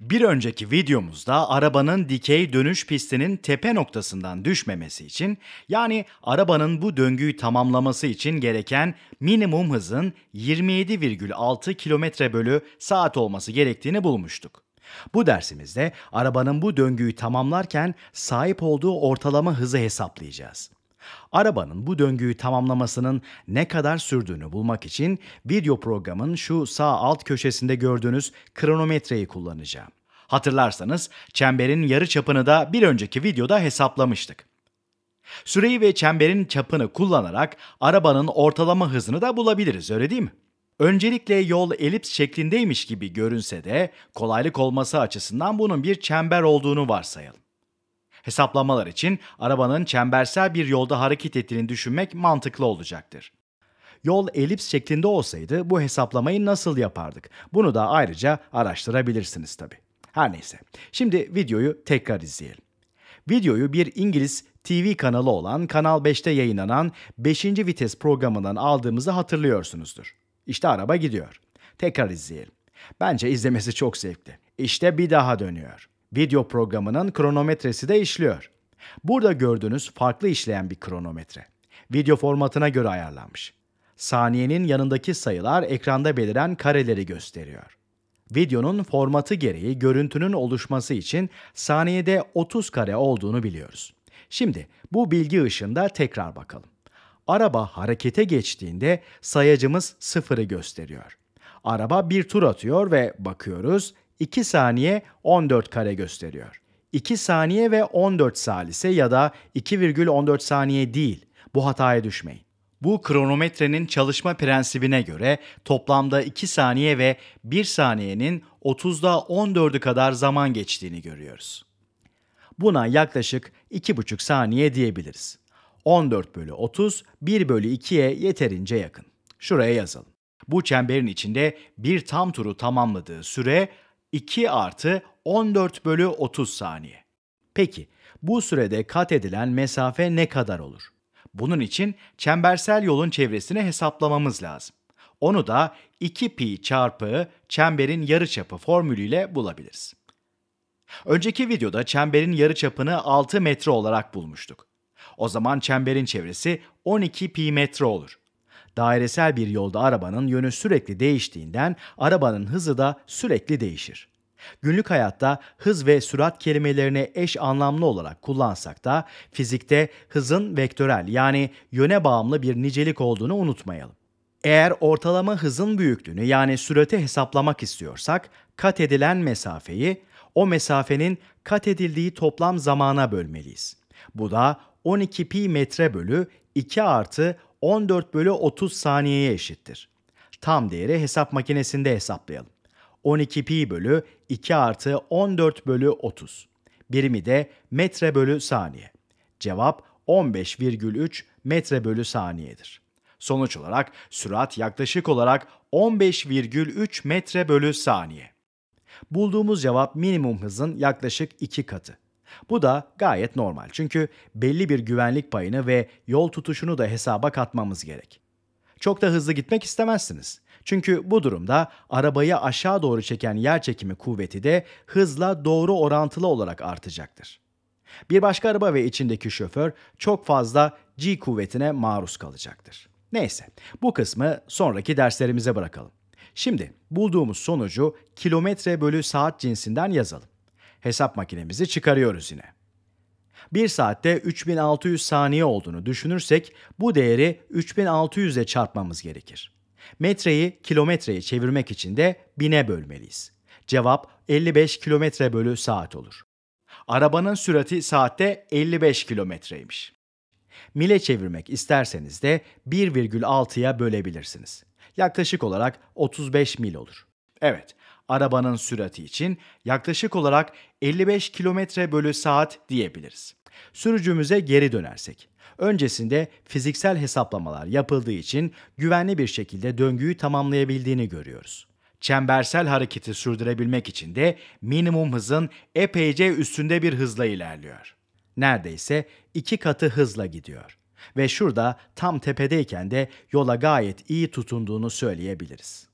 Bir önceki videomuzda arabanın dikey dönüş pistinin tepe noktasından düşmemesi için yani arabanın bu döngüyü tamamlaması için gereken minimum hızın 27,6 km bölü saat olması gerektiğini bulmuştuk. Bu dersimizde arabanın bu döngüyü tamamlarken sahip olduğu ortalama hızı hesaplayacağız. Arabanın bu döngüyü tamamlamasının ne kadar sürdüğünü bulmak için video programın şu sağ alt köşesinde gördüğünüz kronometreyi kullanacağım. Hatırlarsanız çemberin yarı çapını da bir önceki videoda hesaplamıştık. Süreyi ve çemberin çapını kullanarak arabanın ortalama hızını da bulabiliriz öyle değil mi? Öncelikle yol elips şeklindeymiş gibi görünse de kolaylık olması açısından bunun bir çember olduğunu varsayalım. Hesaplamalar için arabanın çembersel bir yolda hareket ettiğini düşünmek mantıklı olacaktır. Yol elips şeklinde olsaydı bu hesaplamayı nasıl yapardık? Bunu da ayrıca araştırabilirsiniz tabi. Her neyse. Şimdi videoyu tekrar izleyelim. Videoyu bir İngiliz TV kanalı olan Kanal 5'te yayınlanan 5. Vites programından aldığımızı hatırlıyorsunuzdur. İşte araba gidiyor. Tekrar izleyelim. Bence izlemesi çok zevkli. İşte bir daha dönüyor. Video programının kronometresi de işliyor. Burada gördüğünüz farklı işleyen bir kronometre. Video formatına göre ayarlanmış. Saniyenin yanındaki sayılar ekranda beliren kareleri gösteriyor. Videonun formatı gereği görüntünün oluşması için saniyede 30 kare olduğunu biliyoruz. Şimdi bu bilgi ışığında tekrar bakalım. Araba harekete geçtiğinde sayacımız sıfırı gösteriyor. Araba bir tur atıyor ve bakıyoruz 2 saniye 14 kare gösteriyor. 2 saniye ve 14 salise ya da 2,14 saniye değil. Bu hataya düşmeyin. Bu kronometrenin çalışma prensibine göre toplamda 2 saniye ve 1 saniyenin 30'da 14'ü kadar zaman geçtiğini görüyoruz. Buna yaklaşık 2,5 saniye diyebiliriz. 14 bölü 30, 1 bölü 2'ye yeterince yakın. Şuraya yazalım. Bu çemberin içinde bir tam turu tamamladığı süre 2 artı 14 bölü 30 saniye. Peki bu sürede kat edilen mesafe ne kadar olur? Bunun için çembersel yolun çevresini hesaplamamız lazım. Onu da 2 pi çarpı çemberin yarıçapı formülüyle bulabiliriz. Önceki videoda çemberin yarıçapını 6 metre olarak bulmuştuk. O zaman çemberin çevresi 12 pi metre olur. Dairesel bir yolda arabanın yönü sürekli değiştiğinden arabanın hızı da sürekli değişir. Günlük hayatta hız ve sürat kelimelerini eş anlamlı olarak kullansak da fizikte hızın vektörel yani yöne bağımlı bir nicelik olduğunu unutmayalım. Eğer ortalama hızın büyüklüğünü yani sürati hesaplamak istiyorsak kat edilen mesafeyi o mesafenin kat edildiği toplam zamana bölmeliyiz. Bu da 12 pi metre bölü 2 artı 14 bölü 30 saniyeye eşittir. Tam değeri hesap makinesinde hesaplayalım. 12 pi bölü 2 artı 14 bölü 30. Birimi de metre bölü saniye. Cevap 15,3 metre bölü saniyedir. Sonuç olarak sürat yaklaşık olarak 15,3 metre bölü saniye. Bulduğumuz cevap minimum hızın yaklaşık 2 katı. Bu da gayet normal çünkü belli bir güvenlik payını ve yol tutuşunu da hesaba katmamız gerek. Çok da hızlı gitmek istemezsiniz. Çünkü bu durumda arabayı aşağı doğru çeken yer çekimi kuvveti de hızla doğru orantılı olarak artacaktır. Bir başka araba ve içindeki şoför çok fazla G kuvvetine maruz kalacaktır. Neyse bu kısmı sonraki derslerimize bırakalım. Şimdi bulduğumuz sonucu kilometre bölü saat cinsinden yazalım hesap makinemizi çıkarıyoruz yine. 1 saatte 3600 saniye olduğunu düşünürsek bu değeri 3600'e çarpmamız gerekir. Metreyi kilometreye çevirmek için de 1000'e bölmeliyiz. Cevap 55 kilometre bölü saat olur. Arabanın sürati saatte 55 kilometreymiş. Mile çevirmek isterseniz de 1,6'ya bölebilirsiniz. Yaklaşık olarak 35 mil olur. Evet, arabanın sürati için yaklaşık olarak 55 km bölü saat diyebiliriz. Sürücümüze geri dönersek. Öncesinde fiziksel hesaplamalar yapıldığı için güvenli bir şekilde döngüyü tamamlayabildiğini görüyoruz. Çembersel hareketi sürdürebilmek için de minimum hızın epeyce üstünde bir hızla ilerliyor. Neredeyse iki katı hızla gidiyor. Ve şurada tam tepedeyken de yola gayet iyi tutunduğunu söyleyebiliriz.